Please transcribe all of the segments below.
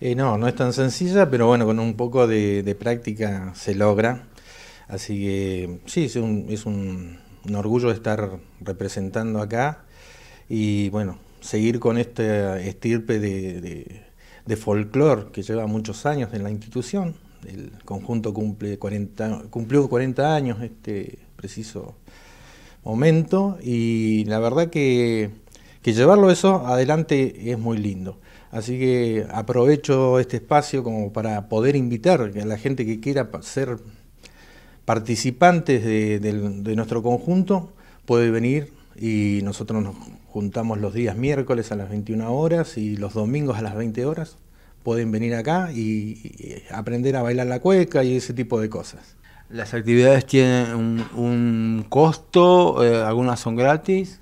Eh, no, no es tan sencilla, pero bueno, con un poco de, práctica se logra. Así que sí, es, un, orgullo estar representando acá y bueno, seguir con esta estirpe de, de, folclore que lleva muchos años en la institución. El conjunto cumple 40, cumplió 40 años este preciso momento y la verdad que que llevarlo eso adelante es muy lindo. Así que aprovecho este espacio como para poder invitar a la gente que quiera ser participantes de, nuestro conjunto, puede venir y nosotros nos juntamos los días miércoles a las 21 horas y los domingos a las 20 horas. Pueden venir acá y, aprender a bailar la cueca y ese tipo de cosas. ¿Las actividades tienen un, costo? Eh, ¿Algunas son gratis?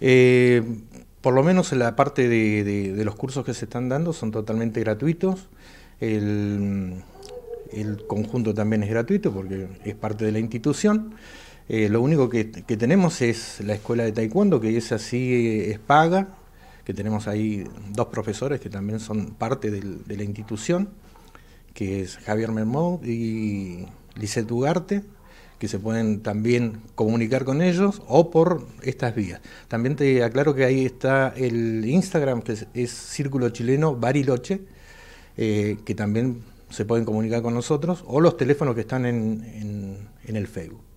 Eh, por lo menos la parte de, los cursos que se están dando son totalmente gratuitos. El, conjunto también es gratuito porque es parte de la institución. Eh, lo único que, tenemos es la escuela de taekwondo, que esa sí es paga, que tenemos ahí dos profesores que también son parte de la institución, que es Javier Mermó y Lisette Ugarte, que se pueden también comunicar con ellos o por estas vías. También te aclaro que ahí está el Instagram, que es, Círculo Chileno Bariloche, eh, que también se pueden comunicar con nosotros, o los teléfonos que están en el Facebook.